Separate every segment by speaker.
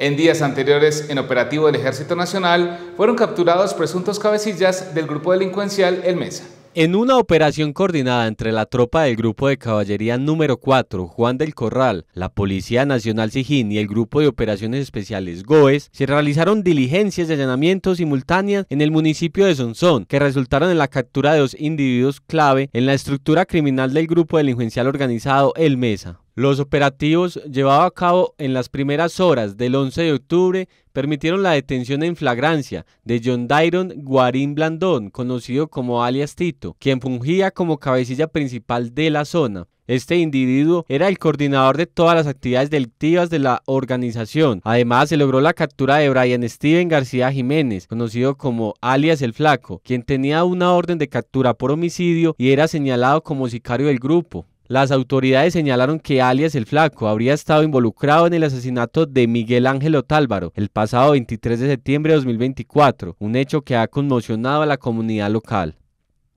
Speaker 1: En días anteriores, en operativo del Ejército Nacional, fueron capturados presuntos cabecillas del grupo delincuencial El Mesa.
Speaker 2: En una operación coordinada entre la tropa del Grupo de Caballería número 4, Juan del Corral, la Policía Nacional Sijín y el Grupo de Operaciones Especiales GOES, se realizaron diligencias de allanamiento simultáneas en el municipio de Sonsón, que resultaron en la captura de dos individuos clave en la estructura criminal del Grupo Delincuencial Organizado El Mesa. Los operativos llevados a cabo en las primeras horas del 11 de octubre permitieron la detención en flagrancia de John Dyron Guarín Blandón, conocido como alias Tito, quien fungía como cabecilla principal de la zona. Este individuo era el coordinador de todas las actividades delictivas de la organización. Además, se logró la captura de Brian Steven García Jiménez, conocido como alias El Flaco, quien tenía una orden de captura por homicidio y era señalado como sicario del grupo. Las autoridades señalaron que alias El Flaco habría estado involucrado en el asesinato de Miguel Ángel Otálvaro el pasado 23 de septiembre de 2024, un hecho que ha conmocionado a la comunidad local.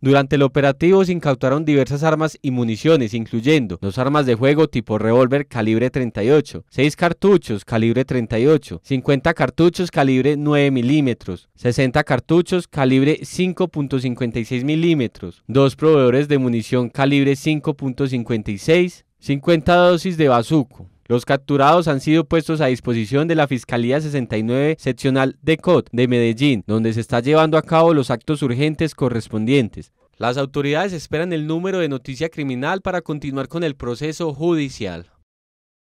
Speaker 2: Durante el operativo se incautaron diversas armas y municiones, incluyendo dos armas de juego tipo revólver calibre 38, 6 cartuchos calibre 38, 50 cartuchos calibre 9 milímetros, 60 cartuchos calibre 5.56 milímetros, dos proveedores de munición calibre 5.56, 50 dosis de bazuco, los capturados han sido puestos a disposición de la Fiscalía 69 Seccional de COT de Medellín, donde se está llevando a cabo los actos urgentes correspondientes. Las autoridades esperan el número de noticia criminal para continuar con el proceso judicial.